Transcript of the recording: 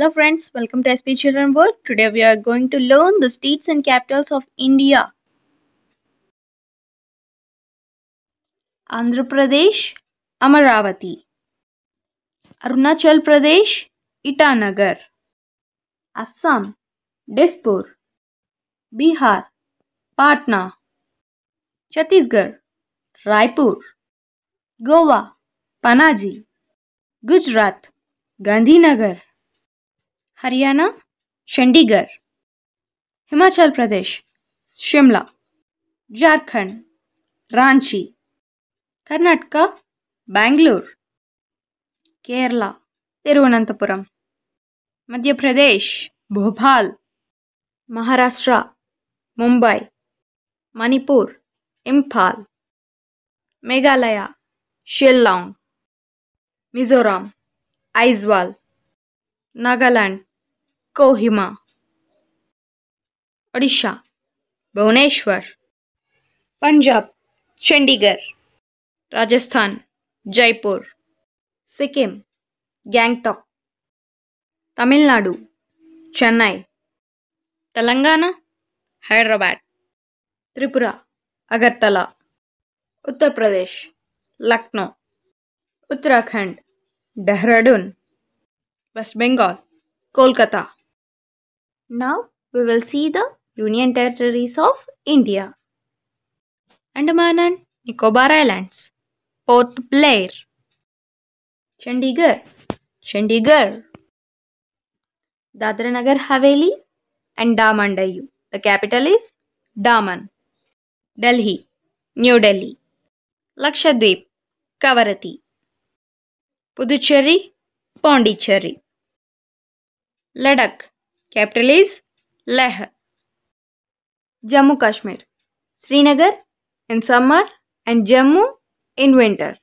Hello friends, welcome to SP Children World. Today we are going to learn the states and capitals of India. Andhra Pradesh, Amaravati. Arunachal Pradesh, Itanagar. Assam, Dispur. Bihar, Patna. Chhattisgarh, Raipur. Goa, Panaji. Gujarat, Gandhinagar. Haryana Chandigarh Himachal Pradesh Shimla Jharkhand Ranchi Karnataka Bangalore Kerala Thiruvananthapuram Madhya Pradesh Bhopal Maharashtra Mumbai Manipur Imphal Meghalaya Shillong Mizoram Aizawl Nagaland Kohima Odisha Bhubaneswar Punjab Chandigarh Rajasthan Jaipur Sikkim Gangtok Tamil Nadu Chennai Telangana Hyderabad Tripura Agartala Uttar Pradesh Lucknow Uttarakhand Dehradun West Bengal Kolkata Now we will see the Union Territories of India. Andaman and Nicobar Islands, Port Blair, Chandigarh, Chandigarh, Dadra Nagar Haveli and Daman Dayu. The capital is Daman. Delhi, New Delhi, Lakshadweep, Kavarati, Puducherry, Pondicherry, Ladakh, Capital is Leh. Jammu Kashmir. Srinagar in summer and Jammu in winter.